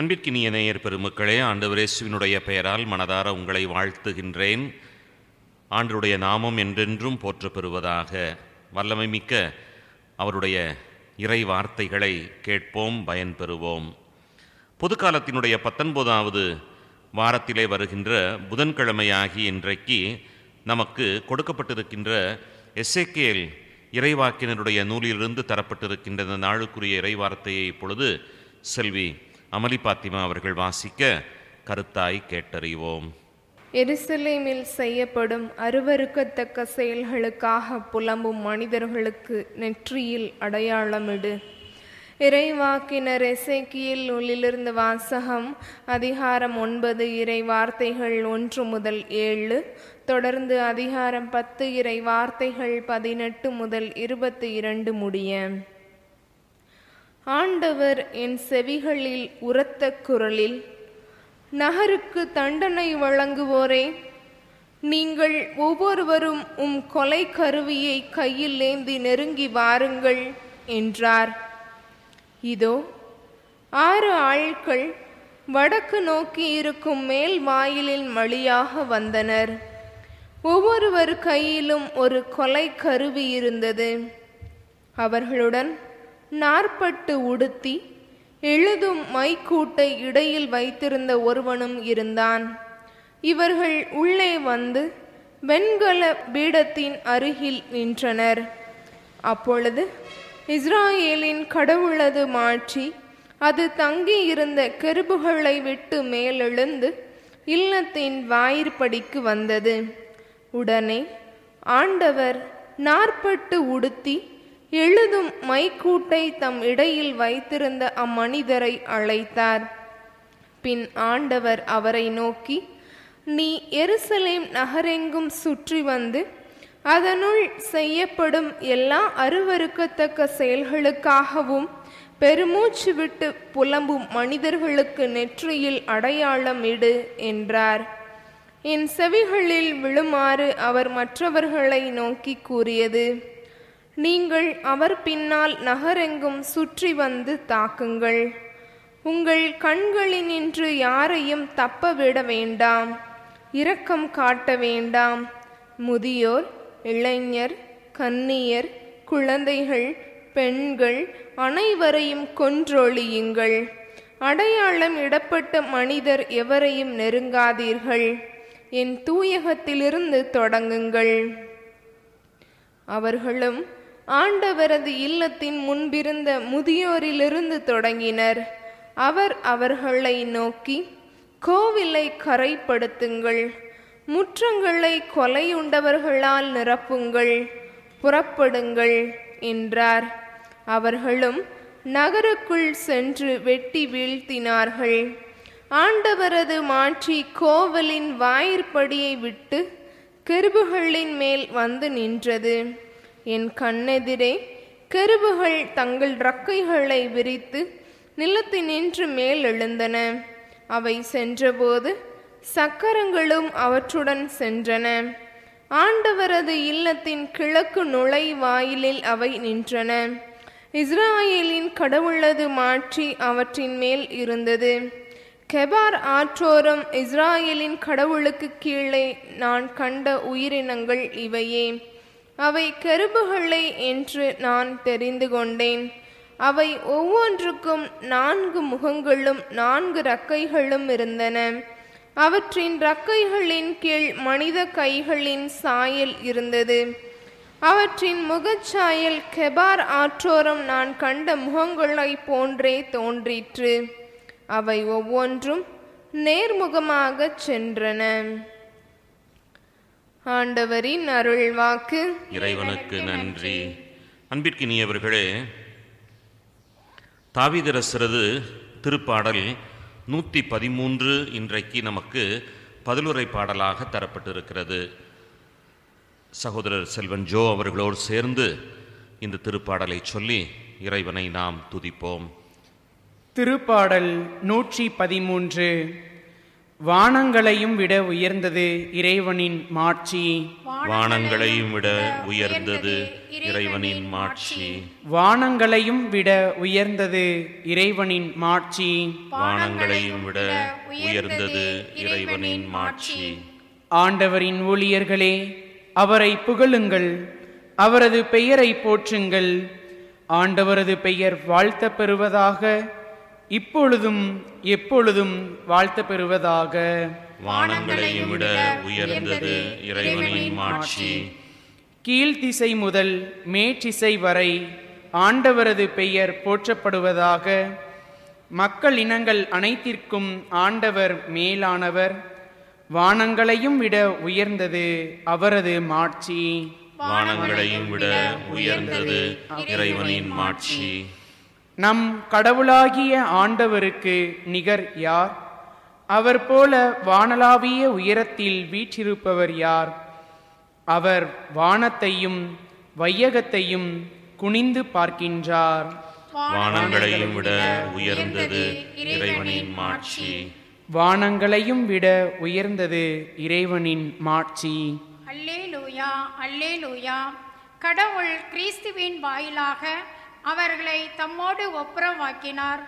அன்பிற்கினிய நேயர் பெருமக்களே ஆண்டவர் இயேசுவினுடைய பெயரால் மனதார உங்களை வாழ்த்துகின்றேன் ஆண்டருடைய நாமம் என்றென்றும் போற்ற பெறுவதாக வல்லமை மிக்க அவருடைய இறை வார்த்தைகளை கேட்போம் பயன்பெறுவோம் பொதுக்காலத்தினுடைய பத்தொன்பதாவது வாரத்திலே வருகின்ற புதன்கிழமையாகி இன்றைக்கு நமக்கு கொடுக்கப்பட்டிருக்கின்ற எஸ்ஏகேல் இறைவாக்கினருடைய நூலிலிருந்து தரப்பட்டிருக்கின்ற நாளுக்குரிய இறைவார்த்தையை இப்பொழுது செல்வி அமலி பாத்திமா அவர்கள் வாசிக்க கருத்தாய் கேட்டறிவோம் எருசலேமில் செய்யப்படும் அருவருக்கத்தக்க செயல்களுக்காக புலம்பும் மனிதர்களுக்கு நெற்றியில் அடையாளமிடு இறைவாக்கினர் எசேக்கியில் உள்ளிலிருந்து வாசகம் அதிகாரம் ஒன்பது இறை வார்த்தைகள் ஒன்று முதல் ஏழு தொடர்ந்து அதிகாரம் பத்து இறை வார்த்தைகள் பதினெட்டு முதல் இருபத்தி இரண்டு முடிய ஆண்டவர் என் செவிகளில் உரத்த குரலில் நகருக்கு தண்டனை வழங்குவோரே நீங்கள் ஒவ்வொருவரும் உம் கொலை கருவியை கையில் ஏந்தி நெருங்கி வாருங்கள் என்றார் இதோ ஆறு ஆள்கள் வடக்கு நோக்கி இருக்கும் மேல் வாயிலின் வழியாக வந்தனர் ஒவ்வொருவர் கையிலும் ஒரு கொலை கருவி இருந்தது அவர்களுடன் நாற்பட்டு உடுத்தி எழுதும் மைக்கூட்டை இடையில் வைத்திருந்த ஒருவனும் இருந்தான் இவர்கள் உள்ளே வந்து வெண்கல பீடத்தின் அருகில் நின்றனர் அப்பொழுது இஸ்ராயேலின் கடவுளது மாற்றி அது தங்கியிருந்த கெருபுகளை விட்டு மேலெழுந்து இல்லத்தின் வாயிற்படிக்கு வந்தது உடனே ஆண்டவர் நாற்பட்டு உடுத்தி எழுதும் மைக்கூட்டை தம் இடையில் வைத்திருந்த அம்மனிதரை அழைத்தார் பின் ஆண்டவர் அவரை நோக்கி நீ எருசலேம் நகரெங்கும் சுற்றி வந்து அதனுள் செய்யப்படும் எல்லா அருவருக்கத்தக்க செயல்களுக்காகவும் பெருமூச்சு விட்டு புலம்பும் மனிதர்களுக்கு நெற்றியில் அடையாளம் இடு என்றார் என் செவிகளில் விழுமாறு அவர் மற்றவர்களை நோக்கி கூறியது நீங்கள் அவர் பின்னால் நகரெங்கும் சுற்றி வந்து தாக்குங்கள் உங்கள் கண்களினின்று யாரையும் தப்ப விட வேண்டாம் இரக்கம் காட்ட வேண்டாம் முதியோர் இளைஞர் கன்னியர் குழந்தைகள் பெண்கள் அனைவரையும் கொன்றொழியுங்கள் அடையாளம் இடப்பட்ட மனிதர் எவரையும் நெருங்காதீர்கள் என் தூயகத்திலிருந்து தொடங்குங்கள் அவர்களும் ஆண்டவரது இல்லத்தின் முன்பிருந்த முதியோரிலிருந்து தொடங்கினர் அவர் அவர்களை நோக்கி கோவிலை கரைப்படுத்துங்கள் முற்றங்களை கொலையுண்டவர்களால் நிரப்புங்கள் புறப்படுங்கள் என்றார் அவர்களும் நகருக்குள் சென்று வெட்டி வீழ்த்தினார்கள் ஆண்டவரது மாற்றி கோவலின் வாயிற்படியை விட்டு கெருபுகளின் மேல் வந்து நின்றது என் கண்ணெதிரே கருவுகள் தங்கள் ரக்கைகளை விரித்து நின்று மேல் எழுந்தன அவை சென்றபோது சக்கரங்களும் அவற்றுடன் சென்றன ஆண்டவரது இல்லத்தின் கிழக்கு நுழைவாயிலில் அவை நின்றன இஸ்ராயேலின் கடவுளது மாற்றி அவற்றின் மேல் இருந்தது கெபார் ஆற்றோரம் இஸ்ராயேலின் கடவுளுக்கு கீழே நான் கண்ட உயிரினங்கள் இவையே அவை கரும்புகளை என்று நான் தெரிந்து கொண்டேன் அவை ஒவ்வொன்றுக்கும் நான்கு முகங்களும் நான்கு ரக்கைகளும் இருந்தன அவற்றின் ரக்கைகளின் கீழ் மனித கைகளின் சாயல் இருந்தது அவற்றின் முகச்சாயல் கெபார் ஆற்றோரம் நான் கண்ட முகங்களைப் போன்றே தோன்றிற்று அவை ஒவ்வொன்றும் நேர்முகமாகச் சென்றன ஆண்டவரின் அருள் வாக்கு இறைவனுக்கு நன்றி அன்பிற்கு நீயவர்களே தாவிதரசரது திருப்பாடல் நூற்றி பதிமூன்று இன்றைக்கு நமக்கு பதிலுரை பாடலாக தரப்பட்டிருக்கிறது சகோதரர் செல்வன் ஜோ அவர்களோடு சேர்ந்து இந்த திருப்பாடலை சொல்லி இறைவனை நாம் துதிப்போம் திருப்பாடல் நூற்றி பதிமூன்று வானங்களையும் விட உயர்ந்தது இறைவனின் மாட்சி வானங்களையும் விட உயர்ந்தது இறைவனின் மாட்சி வானங்களையும் விட உயர்ந்தது இறைவனின் மாட்சி வானங்களையும் விட உயர்ந்தது இறைவனின் மாட்சி ஆண்டவரின் ஊழியர்களே அவரை புகழுங்கள் அவரது பெயரை போற்றுங்கள் ஆண்டவரது பெயர் வாழ்த்த பெறுவதாக இப்பொழுதும் எப்பொழுதும் வாழ்த்த பெறுவதாக வானங்களையும் விட உயர்ந்தது இறைவனின் மாட்சி கீழ்த்திசை முதல் மேற்றிசை வரை ஆண்டவரது பெயர் போற்றப்படுவதாக மக்கள் இனங்கள் அனைத்திற்கும் ஆண்டவர் மேலானவர் வானங்களையும் விட உயர்ந்தது அவரது மாட்சி வானங்களையும் விட உயர்ந்தது இறைவனின் மாட்சி நம் கடவுளாகிய ஆண்டவருக்கு நிகர் யார் அவர் போல வானலாவிய உயரத்தில் வீற்றிருப்பவர் யார் அவர் வானத்தையும் வையகத்தையும் குனிந்து பார்க்கின்றார் வானங்களையும் விட உயர்ந்தது இறைவனின் மாட்சி வானங்களையும் விட உயர்ந்தது இறைவனின் மாட்சி அல்லேலூயா அல்லேலூயா கடவுள் கிறிஸ்துவின் வாயிலாக அவர்களை தம்மோடு ஒப்புரவாக்கினார்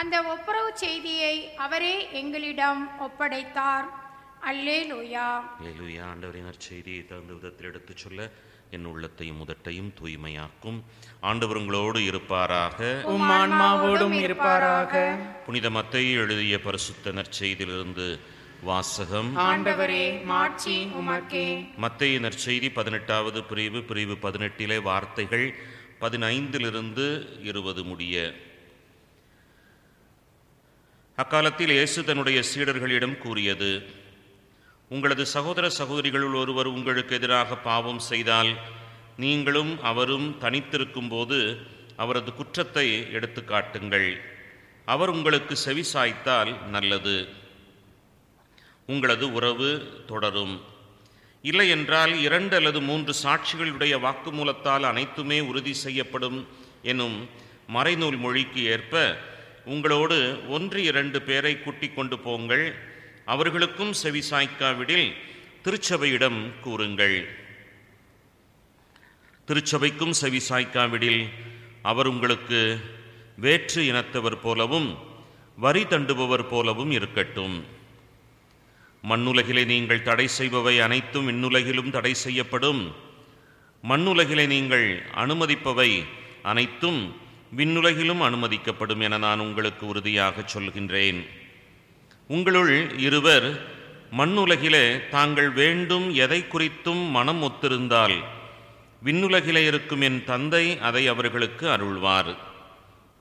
அந்த ஒப்புரவு செய்தியை அவரே எங்களிடம் ஒப்படைத்தார் அல்லே லூயா லூயா ஆண்டவரின் செய்தியை தகுந்த விதத்தில் எடுத்துச் சொல்ல என் உள்ளத்தையும் முதட்டையும் தூய்மையாக்கும் ஆண்டவர் உங்களோடு இருப்பாராக ஆன்மாவோடும் இருப்பாராக புனித மத்தையை எழுதிய பரிசுத்த நற்செய்தியிலிருந்து வாசகம் ஆண்டவரே மாட்சி உமக்கே மத்தைய நற்செய்தி பதினெட்டாவது பிரிவு பிரிவு பதினெட்டிலே வார்த்தைகள் பதினைந்திலிருந்து இருபது முடிய அக்காலத்தில் இயேசு தன்னுடைய சீடர்களிடம் கூறியது உங்களது சகோதர சகோதரிகளுள் ஒருவர் உங்களுக்கு எதிராக பாவம் செய்தால் நீங்களும் அவரும் தனித்திருக்கும் போது அவரது குற்றத்தை எடுத்து காட்டுங்கள் அவர் உங்களுக்கு செவி சாய்த்தால் நல்லது உங்களது உறவு தொடரும் இல்லை என்றால் இரண்டு அல்லது மூன்று சாட்சிகளுடைய வாக்குமூலத்தால் அனைத்துமே உறுதி செய்யப்படும் எனும் மறைநூல் மொழிக்கு ஏற்ப உங்களோடு ஒன்று இரண்டு பேரை கூட்டிக் கொண்டு போங்கள் அவர்களுக்கும் செவி சாய்க்காவிடில் திருச்சபையிடம் கூறுங்கள் திருச்சபைக்கும் செவி சாய்க்காவிடில் அவர் உங்களுக்கு வேற்று இனத்தவர் போலவும் வரி தண்டுபவர் போலவும் இருக்கட்டும் மண்ணுலகிலே நீங்கள் தடை செய்பவை அனைத்தும் விண்ணுலகிலும் தடை செய்யப்படும் மண்ணுலகிலே நீங்கள் அனுமதிப்பவை அனைத்தும் விண்ணுலகிலும் அனுமதிக்கப்படும் என நான் உங்களுக்கு உறுதியாக சொல்கின்றேன் உங்களுள் இருவர் மண்ணுலகிலே தாங்கள் வேண்டும் எதை குறித்தும் மனம் ஒத்திருந்தால் விண்ணுலகிலே இருக்கும் என் தந்தை அதை அவர்களுக்கு அருள்வார்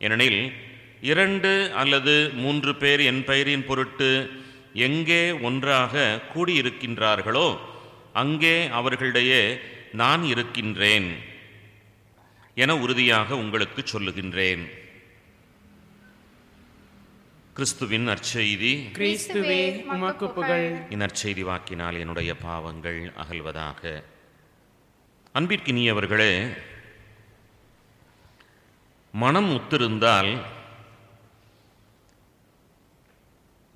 ஏனெனில் இரண்டு அல்லது மூன்று பேர் என் பெயரின் பொருட்டு எங்கே ஒன்றாக கூடியிருக்கின்றார்களோ அங்கே அவர்களிடையே நான் இருக்கின்றேன் என உறுதியாக உங்களுக்கு சொல்லுகின்றேன் கிறிஸ்துவின் நற்செய்தி கிறிஸ்துவே உமக்கு புகழ் இந்நற்செய்தி வாக்கினால் என்னுடைய பாவங்கள் அகல்வதாக அன்பிற்கினியவர்களே மனம் ஒத்திருந்தால்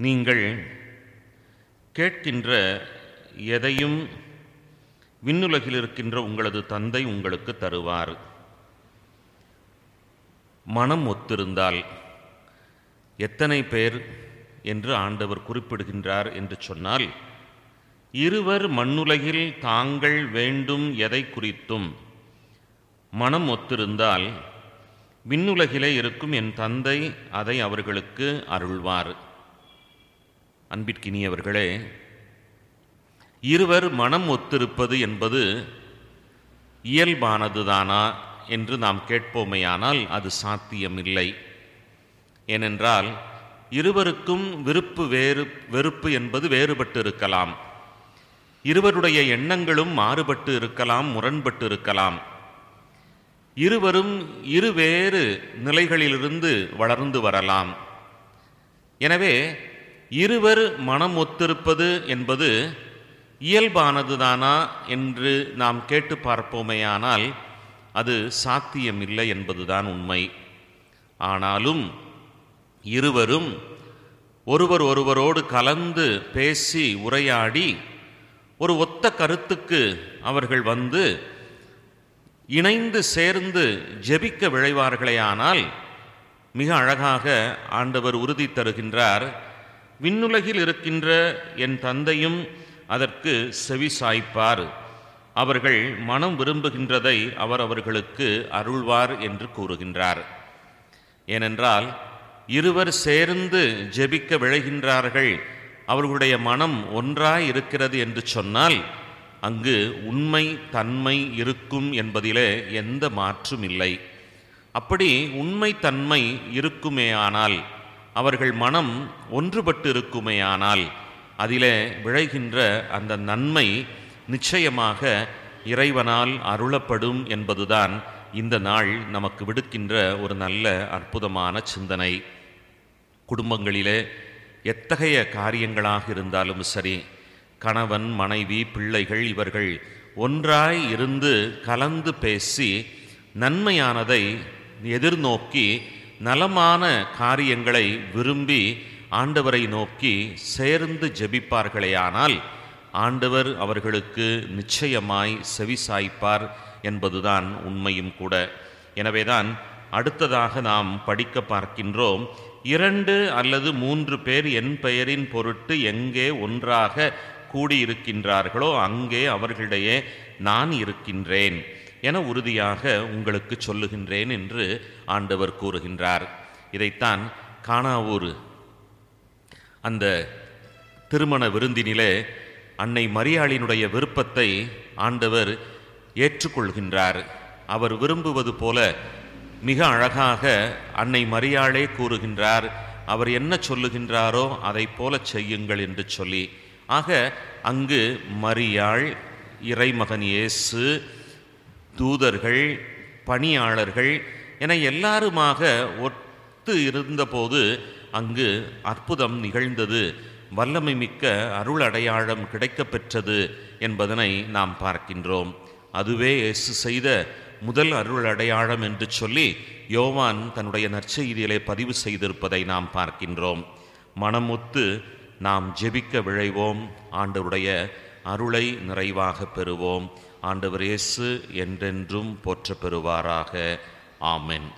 நீங்கள் கேட்கின்ற எதையும் விண்ணுலகில் இருக்கின்ற உங்களது தந்தை உங்களுக்கு தருவார் மனம் ஒத்திருந்தால் எத்தனை பேர் என்று ஆண்டவர் குறிப்பிடுகின்றார் என்று சொன்னால் இருவர் மண்ணுலகில் தாங்கள் வேண்டும் எதை குறித்தும் மனம் ஒத்திருந்தால் விண்ணுலகிலே இருக்கும் என் தந்தை அதை அவர்களுக்கு அருள்வார் அன்பிற்கினியவர்களே இருவர் மனம் ஒத்திருப்பது என்பது இயல்பானதுதானா என்று நாம் கேட்போமேயானால் அது சாத்தியமில்லை ஏனென்றால் இருவருக்கும் விருப்பு வேறு வெறுப்பு என்பது வேறுபட்டு இருக்கலாம் இருவருடைய எண்ணங்களும் மாறுபட்டு இருக்கலாம் முரண்பட்டு இருக்கலாம் இருவரும் இருவேறு நிலைகளிலிருந்து வளர்ந்து வரலாம் எனவே இருவர் மனம் ஒத்திருப்பது என்பது இயல்பானதுதானா என்று நாம் கேட்டு பார்ப்போமேயானால் அது சாத்தியமில்லை என்பதுதான் உண்மை ஆனாலும் இருவரும் ஒருவர் ஒருவரோடு கலந்து பேசி உரையாடி ஒரு ஒத்த கருத்துக்கு அவர்கள் வந்து இணைந்து சேர்ந்து ஜெபிக்க விழைவார்களேயானால் மிக அழகாக ஆண்டவர் உறுதி தருகின்றார் விண்ணுலகில் இருக்கின்ற என் தந்தையும் அதற்கு செவி சாய்ப்பார் அவர்கள் மனம் விரும்புகின்றதை அவர் அவர்களுக்கு அருள்வார் என்று கூறுகின்றார் ஏனென்றால் இருவர் சேர்ந்து ஜெபிக்க விழைகின்றார்கள் அவர்களுடைய மனம் ஒன்றாய் இருக்கிறது என்று சொன்னால் அங்கு உண்மை தன்மை இருக்கும் என்பதிலே எந்த மாற்றும் இல்லை அப்படி உண்மை தன்மை இருக்குமேயானால் ஆனால் அவர்கள் மனம் ஒன்றுபட்டு இருக்குமேயானால் அதிலே விளைகின்ற அந்த நன்மை நிச்சயமாக இறைவனால் அருளப்படும் என்பதுதான் இந்த நாள் நமக்கு விடுக்கின்ற ஒரு நல்ல அற்புதமான சிந்தனை குடும்பங்களிலே எத்தகைய காரியங்களாக இருந்தாலும் சரி கணவன் மனைவி பிள்ளைகள் இவர்கள் ஒன்றாய் இருந்து கலந்து பேசி நன்மையானதை எதிர்நோக்கி நலமான காரியங்களை விரும்பி ஆண்டவரை நோக்கி சேர்ந்து ஜெபிப்பார்களேயானால் ஆண்டவர் அவர்களுக்கு நிச்சயமாய் செவிசாய்ப்பார் என்பதுதான் உண்மையும் கூட எனவேதான் அடுத்ததாக நாம் படிக்க பார்க்கின்றோம் இரண்டு அல்லது மூன்று பேர் என் பெயரின் பொருட்டு எங்கே ஒன்றாக கூடியிருக்கின்றார்களோ அங்கே அவர்களிடையே நான் இருக்கின்றேன் என உறுதியாக உங்களுக்கு சொல்லுகின்றேன் என்று ஆண்டவர் கூறுகின்றார் இதைத்தான் காணாவூர் அந்த திருமண விருந்தினிலே அன்னை மரியாளினுடைய விருப்பத்தை ஆண்டவர் ஏற்றுக்கொள்கின்றார் அவர் விரும்புவது போல மிக அழகாக அன்னை மரியாளே கூறுகின்றார் அவர் என்ன சொல்லுகின்றாரோ அதை போல செய்யுங்கள் என்று சொல்லி ஆக அங்கு மரியாள் இறைமகன் இயேசு தூதர்கள் பணியாளர்கள் என எல்லாருமாக ஒத்து இருந்தபோது அங்கு அற்புதம் நிகழ்ந்தது வல்லமை மிக்க அருள் அடையாளம் கிடைக்கப்பெற்றது என்பதனை நாம் பார்க்கின்றோம் அதுவே இயேசு செய்த முதல் அருள் அடையாளம் என்று சொல்லி யோவான் தன்னுடைய நற்செய்தியிலே பதிவு செய்திருப்பதை நாம் பார்க்கின்றோம் ஒத்து நாம் ஜெபிக்க விழைவோம் ஆண்டவருடைய அருளை நிறைவாக பெறுவோம் ஆண்டவர் இயேசு என்றென்றும் போற்ற பெறுவாராக ஆமென்